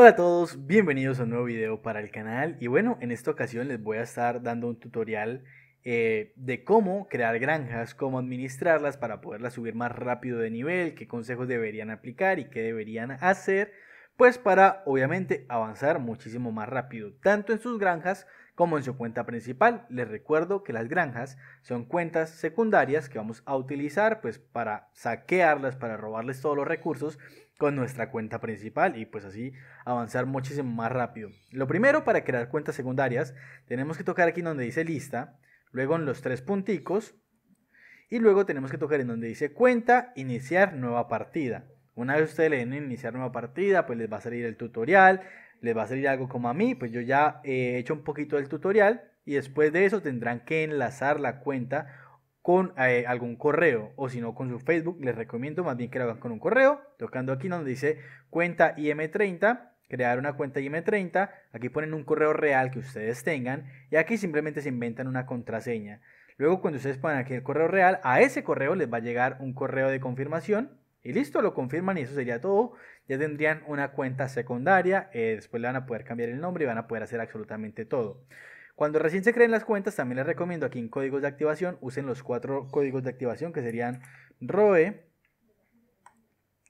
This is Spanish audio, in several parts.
Hola a todos, bienvenidos a un nuevo video para el canal y bueno, en esta ocasión les voy a estar dando un tutorial eh, de cómo crear granjas, cómo administrarlas para poderlas subir más rápido de nivel, qué consejos deberían aplicar y qué deberían hacer, pues para obviamente avanzar muchísimo más rápido, tanto en sus granjas como en su cuenta principal. Les recuerdo que las granjas son cuentas secundarias que vamos a utilizar pues para saquearlas, para robarles todos los recursos con nuestra cuenta principal y pues así avanzar muchísimo más rápido. Lo primero para crear cuentas secundarias tenemos que tocar aquí donde dice lista, luego en los tres punticos y luego tenemos que tocar en donde dice cuenta, iniciar nueva partida. Una vez ustedes le den iniciar nueva partida, pues les va a salir el tutorial, les va a salir algo como a mí, pues yo ya he hecho un poquito del tutorial y después de eso tendrán que enlazar la cuenta con eh, algún correo o si no con su Facebook, les recomiendo más bien que lo hagan con un correo, tocando aquí donde dice cuenta IM30, crear una cuenta IM30, aquí ponen un correo real que ustedes tengan y aquí simplemente se inventan una contraseña. Luego cuando ustedes pongan aquí el correo real, a ese correo les va a llegar un correo de confirmación y listo, lo confirman y eso sería todo. Ya tendrían una cuenta secundaria, eh, después le van a poder cambiar el nombre y van a poder hacer absolutamente todo. Cuando recién se creen las cuentas, también les recomiendo aquí en códigos de activación, usen los cuatro códigos de activación que serían ROE,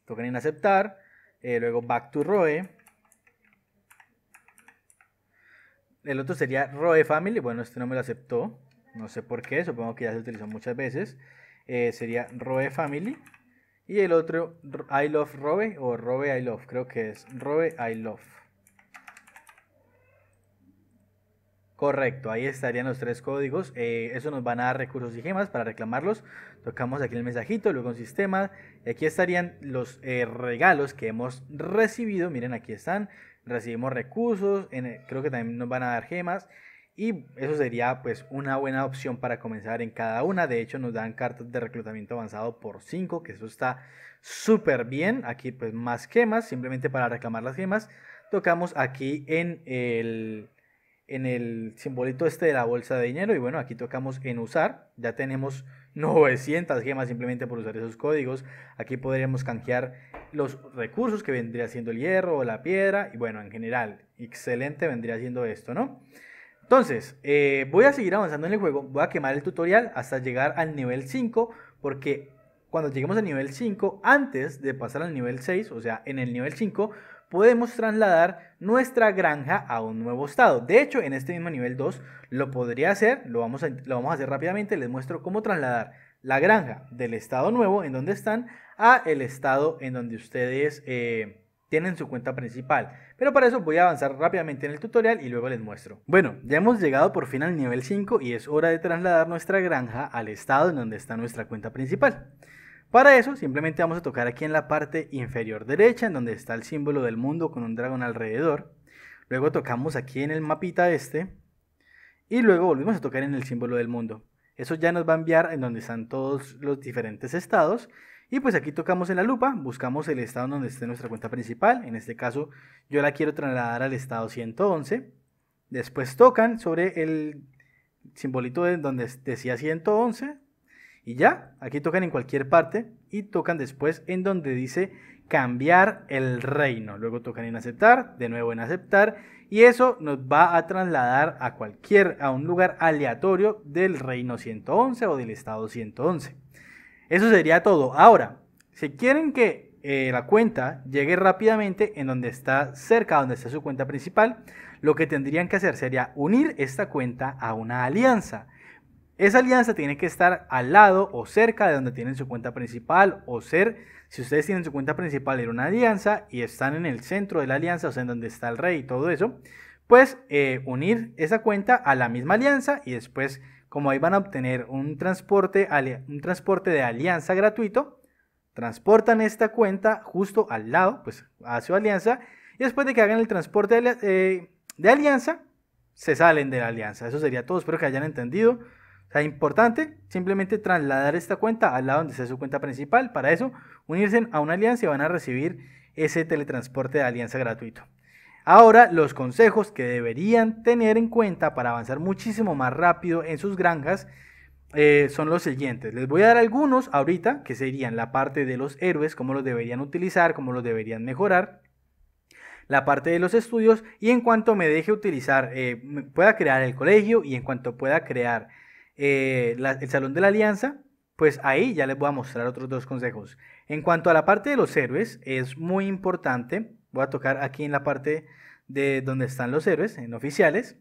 toquen en aceptar, eh, luego back to ROE, el otro sería ROE Family, bueno, este no me lo aceptó, no sé por qué, supongo que ya se utilizó muchas veces, eh, sería ROE Family, y el otro I Love ROE o ROE I Love, creo que es ROE I Love. Correcto, ahí estarían los tres códigos. Eh, eso nos van a dar recursos y gemas para reclamarlos. Tocamos aquí el mensajito, luego un sistema. aquí estarían los eh, regalos que hemos recibido. Miren, aquí están. Recibimos recursos. E, creo que también nos van a dar gemas. Y eso sería pues una buena opción para comenzar en cada una. De hecho, nos dan cartas de reclutamiento avanzado por 5, que eso está súper bien. Aquí pues más gemas, simplemente para reclamar las gemas. Tocamos aquí en el en el simbolito este de la bolsa de dinero y bueno, aquí tocamos en usar, ya tenemos 900 gemas simplemente por usar esos códigos, aquí podríamos canjear los recursos que vendría siendo el hierro o la piedra y bueno, en general, excelente vendría siendo esto, ¿no? Entonces, eh, voy a seguir avanzando en el juego, voy a quemar el tutorial hasta llegar al nivel 5 porque cuando lleguemos al nivel 5, antes de pasar al nivel 6, o sea, en el nivel 5, podemos trasladar nuestra granja a un nuevo estado. De hecho, en este mismo nivel 2 lo podría hacer, lo vamos a, lo vamos a hacer rápidamente, les muestro cómo trasladar la granja del estado nuevo en donde están a el estado en donde ustedes eh, tienen su cuenta principal. Pero para eso voy a avanzar rápidamente en el tutorial y luego les muestro. Bueno, ya hemos llegado por fin al nivel 5 y es hora de trasladar nuestra granja al estado en donde está nuestra cuenta principal. Para eso simplemente vamos a tocar aquí en la parte inferior derecha en donde está el símbolo del mundo con un dragón alrededor. Luego tocamos aquí en el mapita este y luego volvemos a tocar en el símbolo del mundo. Eso ya nos va a enviar en donde están todos los diferentes estados. Y pues aquí tocamos en la lupa, buscamos el estado donde esté nuestra cuenta principal. En este caso yo la quiero trasladar al estado 111. Después tocan sobre el simbolito donde decía 111. Y ya, aquí tocan en cualquier parte y tocan después en donde dice cambiar el reino. Luego tocan en aceptar, de nuevo en aceptar y eso nos va a trasladar a cualquier, a un lugar aleatorio del reino 111 o del estado 111. Eso sería todo. Ahora, si quieren que eh, la cuenta llegue rápidamente en donde está cerca, donde está su cuenta principal, lo que tendrían que hacer sería unir esta cuenta a una alianza. Esa alianza tiene que estar al lado o cerca de donde tienen su cuenta principal o ser, si ustedes tienen su cuenta principal en una alianza y están en el centro de la alianza, o sea, en donde está el rey y todo eso, pues eh, unir esa cuenta a la misma alianza y después, como ahí van a obtener un transporte, un transporte de alianza gratuito, transportan esta cuenta justo al lado, pues a su alianza, y después de que hagan el transporte de eh, alianza, se salen de la alianza. Eso sería todo, espero que hayan entendido. O sea, importante simplemente trasladar esta cuenta al lado donde sea su cuenta principal. Para eso, unirse a una alianza y van a recibir ese teletransporte de alianza gratuito. Ahora, los consejos que deberían tener en cuenta para avanzar muchísimo más rápido en sus granjas eh, son los siguientes. Les voy a dar algunos ahorita, que serían la parte de los héroes, cómo los deberían utilizar, cómo los deberían mejorar, la parte de los estudios y en cuanto me deje utilizar, eh, pueda crear el colegio y en cuanto pueda crear eh, el Salón de la Alianza, pues ahí ya les voy a mostrar otros dos consejos. En cuanto a la parte de los héroes, es muy importante, voy a tocar aquí en la parte de donde están los héroes, en oficiales,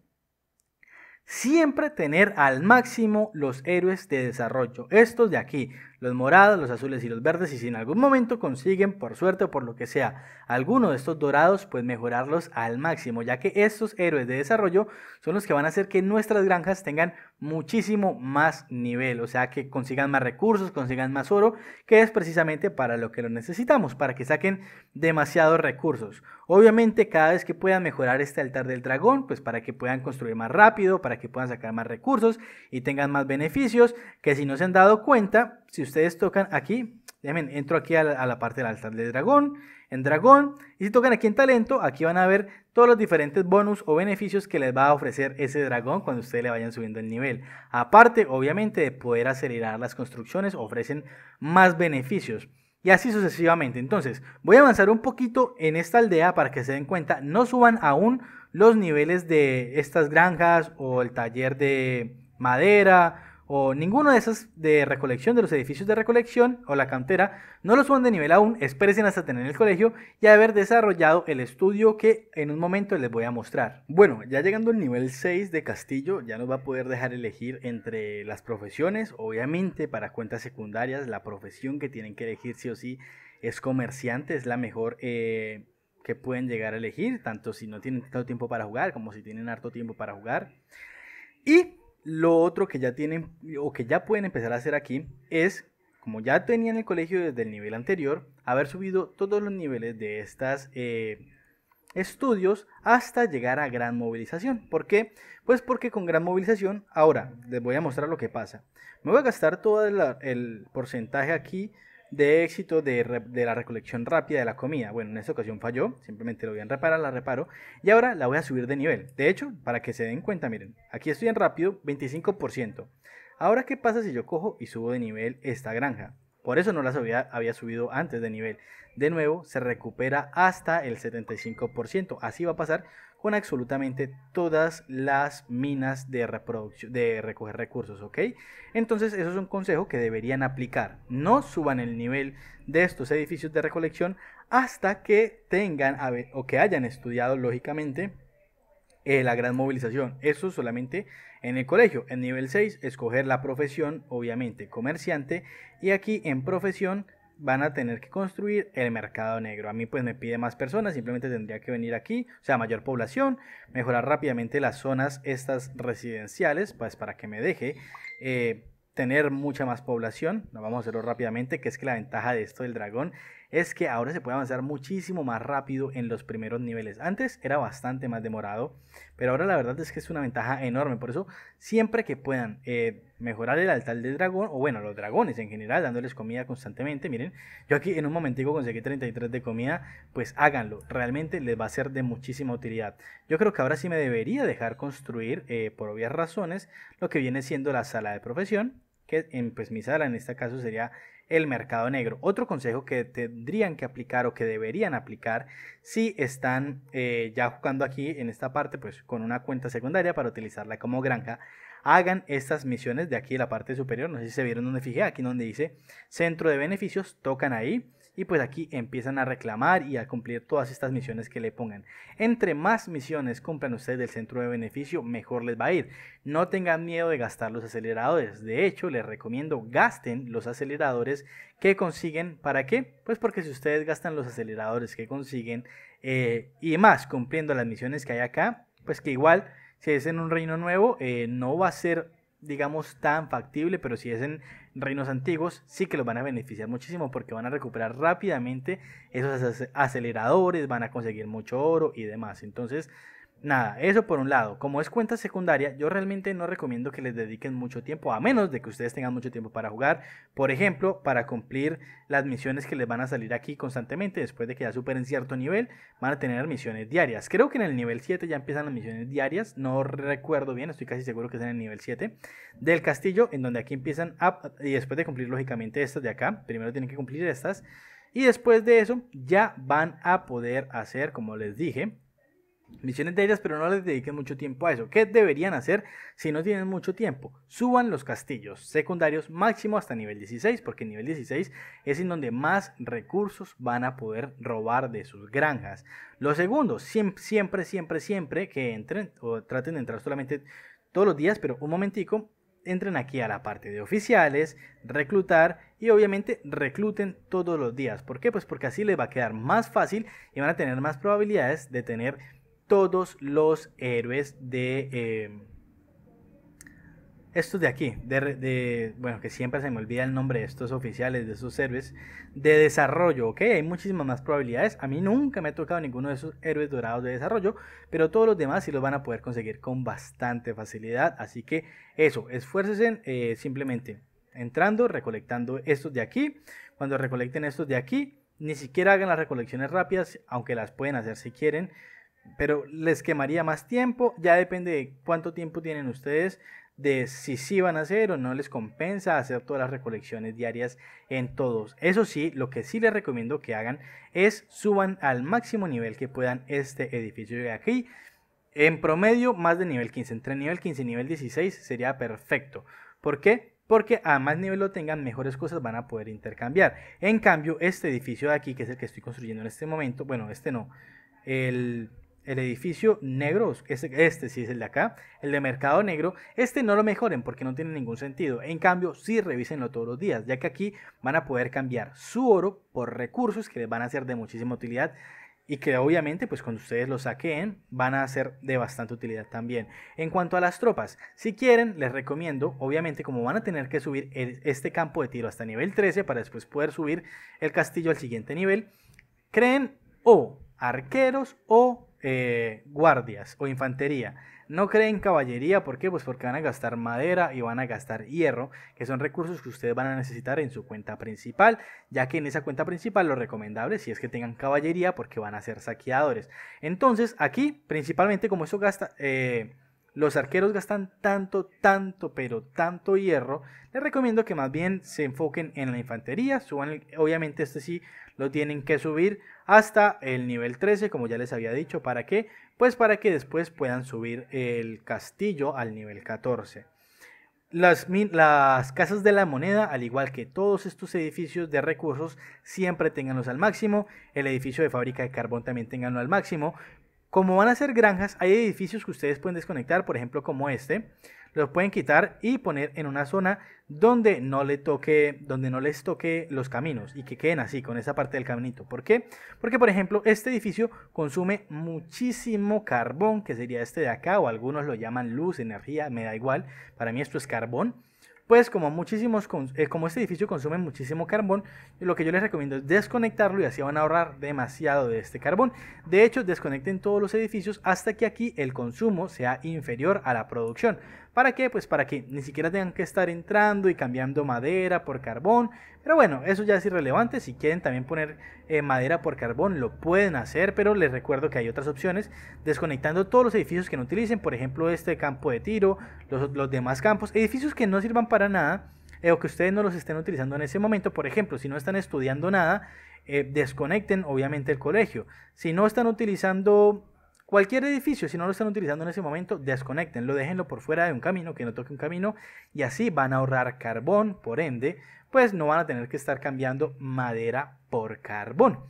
siempre tener al máximo los héroes de desarrollo, estos de aquí, los morados, los azules y los verdes, y si en algún momento consiguen, por suerte o por lo que sea, alguno de estos dorados, pues mejorarlos al máximo, ya que estos héroes de desarrollo son los que van a hacer que nuestras granjas tengan muchísimo más nivel, o sea, que consigan más recursos, consigan más oro, que es precisamente para lo que lo necesitamos, para que saquen demasiados recursos. Obviamente, cada vez que puedan mejorar este altar del dragón, pues para que puedan construir más rápido, para que puedan sacar más recursos y tengan más beneficios, que si no se han dado cuenta, si ustedes tocan aquí, déjenme, entro aquí a la, la parte del altar de dragón, en dragón, y si tocan aquí en talento, aquí van a ver todos los diferentes bonus o beneficios que les va a ofrecer ese dragón cuando ustedes le vayan subiendo el nivel. Aparte, obviamente, de poder acelerar las construcciones, ofrecen más beneficios y así sucesivamente. Entonces, voy a avanzar un poquito en esta aldea para que se den cuenta, no suban aún los niveles de estas granjas o el taller de madera o ninguno de esos de recolección, de los edificios de recolección o la cantera, no los suban de nivel aún, esperen hasta tener el colegio y haber desarrollado el estudio que en un momento les voy a mostrar. Bueno, ya llegando al nivel 6 de Castillo, ya nos va a poder dejar elegir entre las profesiones, obviamente para cuentas secundarias, la profesión que tienen que elegir sí o sí es comerciante, es la mejor... Eh, que pueden llegar a elegir, tanto si no tienen tanto tiempo para jugar como si tienen harto tiempo para jugar. Y lo otro que ya tienen o que ya pueden empezar a hacer aquí es, como ya tenían el colegio desde el nivel anterior, haber subido todos los niveles de estas eh, estudios hasta llegar a gran movilización. ¿Por qué? Pues porque con gran movilización, ahora les voy a mostrar lo que pasa. Me voy a gastar todo el porcentaje aquí de éxito de, la recolección rápida de la comida. Bueno, en esta ocasión falló, simplemente lo voy a reparar, la reparo y ahora la voy a subir de nivel. De hecho, para que se den cuenta, miren, aquí estoy en rápido, 25%. Ahora, ¿qué pasa si yo cojo y subo de nivel esta granja? Por eso no la había, había subido antes de nivel. De nuevo, se recupera hasta el 75%. Así va a pasar absolutamente todas las minas de, reproducción, de recoger recursos, ¿ok? Entonces eso es un consejo que deberían aplicar. No suban el nivel de estos edificios de recolección hasta que tengan o que hayan estudiado lógicamente eh, la gran movilización. Eso solamente en el colegio. En nivel 6, escoger la profesión, obviamente, comerciante. Y aquí en profesión, van a tener que construir el mercado negro. A mí pues me pide más personas, simplemente tendría que venir aquí, o sea, mayor población, mejorar rápidamente las zonas estas residenciales, pues para que me deje eh, tener mucha más población. No, vamos a hacerlo rápidamente, que es que la ventaja de esto del dragón es que ahora se puede avanzar muchísimo más rápido en los primeros niveles. Antes era bastante más demorado, pero ahora la verdad es que es una ventaja enorme. Por eso, siempre que puedan eh, mejorar el altar del dragón, o bueno, los dragones en general, dándoles comida constantemente. Miren, yo aquí en un momentico conseguí 33 de comida, pues háganlo. Realmente les va a ser de muchísima utilidad. Yo creo que ahora sí me debería dejar construir, eh, por obvias razones, lo que viene siendo la sala de profesión, que en pues mi sala en este caso sería el mercado negro. Otro consejo que tendrían que aplicar o que deberían aplicar si están eh, ya jugando aquí en esta parte, pues con una cuenta secundaria para utilizarla como granja, hagan estas misiones de aquí en la parte superior. No sé si se vieron donde fijé, aquí donde dice centro de beneficios, tocan ahí y pues aquí empiezan a reclamar y a cumplir todas estas misiones que le pongan. Entre más misiones cumplan ustedes del centro de beneficio, mejor les va a ir. No tengan miedo de gastar los aceleradores. De hecho, les recomiendo gasten los aceleradores que consiguen. ¿Para qué? Pues porque si ustedes gastan los aceleradores que consiguen eh, y más cumpliendo las misiones que hay acá, pues que igual si es en un reino nuevo, eh, no va a ser digamos, tan factible, pero si es en reinos antiguos, sí que los van a beneficiar muchísimo porque van a recuperar rápidamente esos aceleradores, van a conseguir mucho oro y demás. Entonces, Nada, eso por un lado. Como es cuenta secundaria, yo realmente no recomiendo que les dediquen mucho tiempo, a menos de que ustedes tengan mucho tiempo para jugar. Por ejemplo, para cumplir las misiones que les van a salir aquí constantemente, después de que ya superen cierto nivel, van a tener misiones diarias. Creo que en el nivel 7 ya empiezan las misiones diarias, no recuerdo bien, estoy casi seguro que es en el nivel 7 del castillo, en donde aquí empiezan Y después de cumplir lógicamente estas de acá, primero tienen que cumplir estas. Y después de eso ya van a poder hacer, como les dije, misiones de ellas, pero no les dediquen mucho tiempo a eso. ¿Qué deberían hacer si no tienen mucho tiempo? Suban los castillos secundarios máximo hasta nivel 16, porque nivel 16 es en donde más recursos van a poder robar de sus granjas. Lo segundo, siempre, siempre, siempre, siempre que entren o traten de entrar solamente todos los días, pero un momentico, entren aquí a la parte de oficiales, reclutar y obviamente recluten todos los días. ¿Por qué? Pues porque así les va a quedar más fácil y van a tener más probabilidades de tener todos los héroes de em, estos de aquí, de, bueno, que siempre se me olvida el nombre de estos oficiales, de estos héroes de desarrollo, ¿ok? Hay muchísimas más probabilidades. A mí nunca me ha tocado ninguno de esos héroes dorados de desarrollo, pero todos los demás sí los van a poder conseguir con bastante facilidad. Así que eso, esfuércesen eh, simplemente entrando, recolectando estos de aquí. Cuando recolecten estos de aquí, ni siquiera hagan las recolecciones rápidas, aunque las pueden hacer si quieren pero les quemaría más tiempo, ya depende de cuánto tiempo tienen ustedes, de si sí van a hacer o no les compensa hacer todas las recolecciones diarias en todos. Eso sí, lo que sí les recomiendo que hagan es suban al máximo nivel que puedan este edificio de aquí. En promedio, más de nivel 15. Entre nivel 15 y nivel 16 sería perfecto. ¿Por qué? porque a más nivel lo tengan, mejores cosas van a poder intercambiar. En cambio, este edificio de aquí, que es el que estoy construyendo en este momento, bueno, este no, el el edificio negro, este, este sí es el de acá, el de mercado negro, este no lo mejoren porque no tiene ningún sentido. En cambio, sí revísenlo todos los días, ya que aquí van a poder cambiar su oro por recursos que les van a ser de muchísima utilidad y que obviamente pues cuando ustedes lo saquen, van a ser de bastante utilidad también. En cuanto a las tropas, si quieren les recomiendo, obviamente como van a tener que subir este campo de tiro hasta nivel 13 para después poder subir el castillo al siguiente nivel, creen o arqueros o eh, guardias o infantería. No creen caballería, ¿por qué? Pues porque van a gastar madera y van a gastar hierro, que son recursos que ustedes van a necesitar en su cuenta principal, ya que en esa cuenta principal lo recomendable si es que tengan caballería porque van a ser saqueadores. Entonces aquí, principalmente como eso gasta... Eh, los arqueros gastan tanto, tanto, pero tanto hierro, les recomiendo que más bien se enfoquen en la infantería. Suban obviamente este sí lo tienen que subir hasta el nivel 13, como ya les había dicho. ¿Para qué? Pues para que después puedan subir el castillo al nivel 14. Las, las, casas de la moneda, al igual que todos estos edificios de recursos, siempre tenganlos al máximo. El edificio de fábrica de carbón también tenganlo al máximo. Como van a ser granjas, hay edificios que ustedes pueden desconectar, por ejemplo como este. Los pueden quitar y poner en una zona donde no, le toque, donde no les toque los caminos y que queden así con esa parte del caminito. ¿Por qué? Porque por ejemplo este edificio consume muchísimo carbón, que sería este de acá o algunos lo llaman luz, energía, me da igual. Para mí esto es carbón. Pues como, muchísimos, eh, como este edificio consume muchísimo carbón, lo que yo les recomiendo es desconectarlo y así van a ahorrar demasiado de este carbón. De hecho, desconecten todos los edificios hasta que aquí el consumo sea inferior a la producción ¿Para qué? Pues para que ni siquiera tengan que estar entrando y cambiando madera por carbón. Pero bueno, eso ya es irrelevante. Si quieren también poner eh, madera por carbón, lo pueden hacer. Pero les recuerdo que hay otras opciones. Desconectando todos los edificios que no utilicen. Por ejemplo, este campo de tiro, los, demás campos. Edificios que no sirvan para nada. Eh, o que ustedes no los estén utilizando en ese momento. Por ejemplo, si no están estudiando nada, eh, desconecten obviamente el colegio. Si no están utilizando Cualquier edificio, si no lo están utilizando en ese momento, desconectenlo, déjenlo por fuera de un camino, que no toque un camino, y así van a ahorrar carbón, por ende, pues no van a tener que estar cambiando madera por carbón.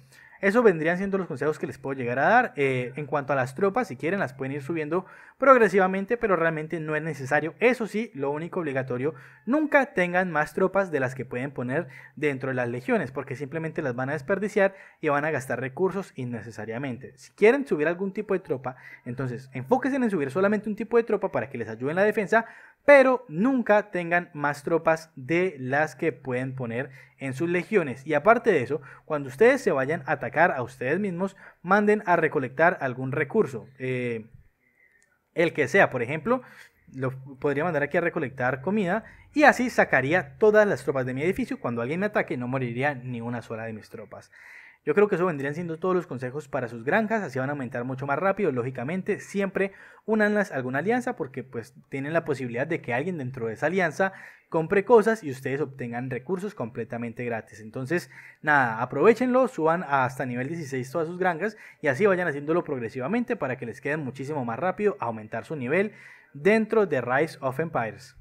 Eso vendrían siendo los consejos que les puedo llegar a dar. Eh, en cuanto a las tropas, si quieren, las pueden ir subiendo progresivamente, pero realmente no es necesario. Eso sí, lo único obligatorio, nunca tengan más tropas de las que pueden poner dentro de las legiones, porque simplemente las van a desperdiciar y van a gastar recursos innecesariamente. Si quieren subir algún tipo de tropa, entonces enfóquense en subir solamente un tipo de tropa para que les ayude en la defensa, pero nunca tengan más tropas de las que pueden poner en sus legiones. Y aparte de eso, cuando ustedes se vayan a atacar a ustedes mismos, manden a recolectar algún recurso. Eh, el que sea, por ejemplo, lo podría mandar aquí a recolectar comida y así sacaría todas las tropas de mi edificio. Cuando alguien me ataque no moriría ni una sola de mis tropas. Yo creo que eso vendrían siendo todos los consejos para sus granjas, así van a aumentar mucho más rápido, lógicamente, siempre unanlas alguna alianza porque pues tienen la posibilidad de que alguien dentro de esa alianza compre cosas y ustedes obtengan recursos completamente gratis. Entonces, nada, aprovechenlo, suban hasta nivel 16 todas sus granjas y así vayan haciéndolo progresivamente para que les quede muchísimo más rápido aumentar su nivel dentro de Rise of Empires.